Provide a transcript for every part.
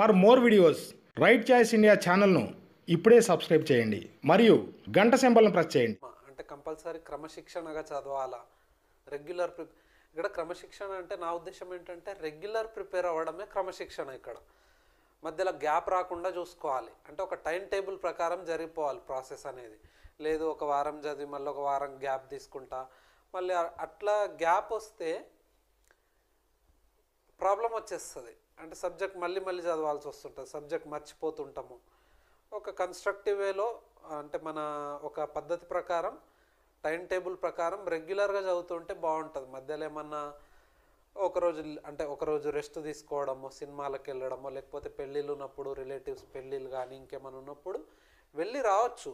for more videos right choice India ఛానల్ను ఇప్పుడే subscribe చేయండి మరియు గంట సింబల్ను ప్రెస్ చేయండి అంటే కంపల్సరీ క్రమశిక్షణగా చదవాలా రెగ్యులర్ ఇక్కడ క్రమశిక్షణ అంటే నా ఉద్దేశం ఏంటంటే రెగ్యులర్ ప్రిపేర్ అవ్వడమే క్రమశిక్షణ ఇక్కడ మధ్యలో గ్యాప్ రాకుండా చూసుకోవాలి అంటే ఒక టైం టేబుల్ ప్రకారం జరిగిపోవాలి ప్రాసెస్ అనేది లేదు ఒక వారం చదివి మళ్ళీ ఒక వారం గ్యాప్ తీసుకుంటా మళ్ళీ అట్లా గ్యాప్ వస్తే ప్రాబ్లం వచ్చేస్తుంది అంటే సబ్జెక్ట్ మళ్ళీ మళ్ళీ చదవాల్సి వస్తుంటుంది సబ్జెక్ట్ మర్చిపోతుంటాము ఒక కన్స్ట్రక్టివ్ వేలో అంటే మన ఒక పద్ధతి ప్రకారం టైం టేబుల్ ప్రకారం రెగ్యులర్గా చదువుతుంటే బాగుంటుంది మధ్యలో ఏమన్నా ఒకరోజు అంటే ఒకరోజు రెస్ట్ తీసుకోవడము సినిమాలకు వెళ్ళడము లేకపోతే పెళ్ళిళ్ళు ఉన్నప్పుడు రిలేటివ్స్ పెళ్ళిళ్ళు కానీ ఇంకేమైనా ఉన్నప్పుడు వెళ్ళి రావచ్చు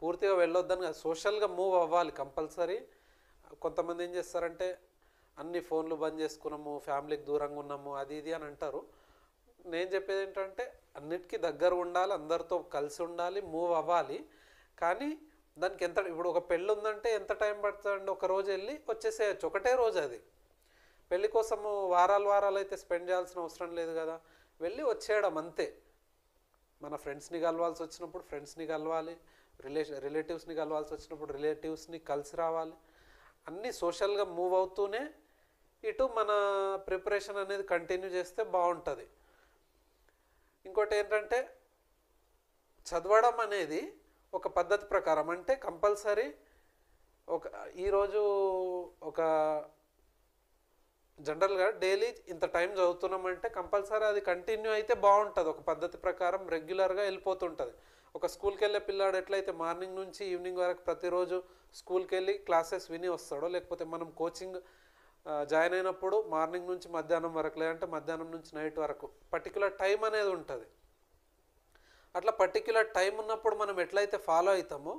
పూర్తిగా వెళ్ళొద్దని సోషల్గా మూవ్ అవ్వాలి కంపల్సరీ కొంతమంది ఏం చేస్తారంటే అన్ని ఫోన్లు బంద్ చేసుకున్నాము ఫ్యామిలీకి దూరంగా ఉన్నాము అది ఇది అని అంటారు నేను చెప్పేది ఏంటంటే అన్నిటికీ దగ్గర ఉండాలి అందరితో కలిసి ఉండాలి మూవ్ అవ్వాలి కానీ దానికి ఎంత ఇప్పుడు ఒక పెళ్ళి ఉందంటే ఎంత టైం పడుతుందండి ఒక రోజు వెళ్ళి వచ్చేసేయచ్చు ఒకటే రోజు అది పెళ్ళి కోసము వారాలు వారాలు అయితే స్పెండ్ చేయాల్సిన అవసరం లేదు కదా వెళ్ళి వచ్చేయడం అంతే మన ఫ్రెండ్స్ని కలవాల్సి వచ్చినప్పుడు ఫ్రెండ్స్ని కలవాలి రిలేషన్ రిలేటివ్స్ని కలవాల్సి వచ్చినప్పుడు రిలేటివ్స్ని కలిసి రావాలి అన్నీ సోషల్గా మూవ్ అవుతూనే ఇటు మన ప్రిపరేషన్ అనేది కంటిన్యూ చేస్తే బాగుంటుంది ఇంకోటి ఏంటంటే చదవడం అనేది ఒక పద్ధతి ప్రకారం అంటే కంపల్సరీ ఒక ఈరోజు ఒక జనరల్గా డైలీ ఇంత టైం చదువుతున్నామంటే కంపల్సరీ అది కంటిన్యూ అయితే బాగుంటుంది ఒక పద్ధతి ప్రకారం రెగ్యులర్గా వెళ్ళిపోతుంటుంది ఒక స్కూల్కి వెళ్ళే పిల్లాడు ఎట్లయితే మార్నింగ్ నుంచి ఈవినింగ్ వరకు ప్రతిరోజు స్కూల్కి వెళ్ళి క్లాసెస్ విని వస్తాడో లేకపోతే మనం కోచింగ్ జాయిన్ అయినప్పుడు మార్నింగ్ నుంచి మధ్యాహ్నం వరకు లేదంటే మధ్యాహ్నం నుంచి నైట్ వరకు పర్టికులర్ టైం అనేది ఉంటుంది అట్లా పర్టిక్యులర్ టైం ఉన్నప్పుడు మనం ఎట్లయితే ఫాలో అవుతామో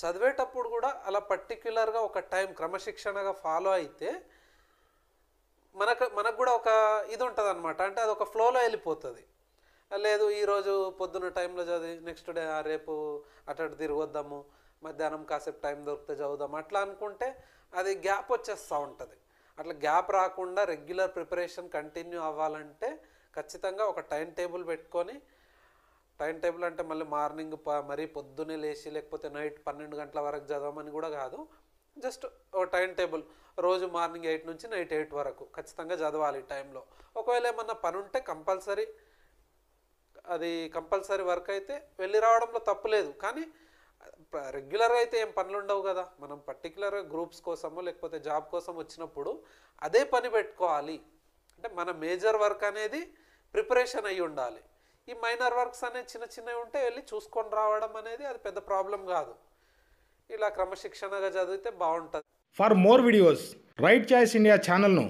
చదివేటప్పుడు కూడా అలా పర్టిక్యులర్గా ఒక టైం క్రమశిక్షణగా ఫాలో అయితే మనకు మనకు కూడా ఒక ఇది ఉంటుంది అనమాట అంటే అది ఒక ఫ్లోలో వెళ్ళిపోతుంది లేదు ఈరోజు పొద్దున్న టైంలో చదివి నెక్స్ట్ డే రేపు అటు తిరగొద్దాము మధ్యాహ్నం కాసేపు టైం దొరికితే చదువుదాం అట్లా అనుకుంటే అది గ్యాప్ వచ్చేస్తూ ఉంటుంది అట్లా గ్యాప్ రాకుండా రెగ్యులర్ ప్రిపరేషన్ కంటిన్యూ అవ్వాలంటే ఖచ్చితంగా ఒక టైం టేబుల్ పెట్టుకొని టైం టేబుల్ అంటే మళ్ళీ మార్నింగ్ ప మరీ పొద్దున్నే లేచి లేకపోతే నైట్ పన్నెండు గంటల వరకు చదవమని కూడా కాదు జస్ట్ ఒక టైం టేబుల్ రోజు మార్నింగ్ ఎయిట్ నుంచి నైట్ ఎయిట్ వరకు ఖచ్చితంగా చదవాలి టైంలో ఒకవేళ ఏమన్నా పని ఉంటే కంపల్సరీ అది కంపల్సరీ వర్క్ అయితే వెళ్ళి రావడంలో తప్పులేదు కానీ రెగ్యులర్గా అయితే ఏం పనులు ఉండవు కదా మనం పర్టికులర్గా గ్రూప్స్ కోసము లేకపోతే జాబ్ కోసం వచ్చినప్పుడు అదే పని పెట్టుకోవాలి అంటే మన మేజర్ వర్క్ అనేది ప్రిపరేషన్ అయి ఉండాలి ఈ మైనర్ వర్క్స్ అనేవి చిన్న చిన్నవి ఉంటే వెళ్ళి చూసుకొని రావడం అనేది అది పెద్ద ప్రాబ్లం కాదు ఇలా క్రమశిక్షణగా చదివితే బాగుంటుంది for more videos right choice India ఛానల్ను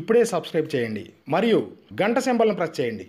ఇప్పుడే సబ్స్క్రైబ్ చేయండి మరియు గంట సింబల్ను ప్రెస్ చేయండి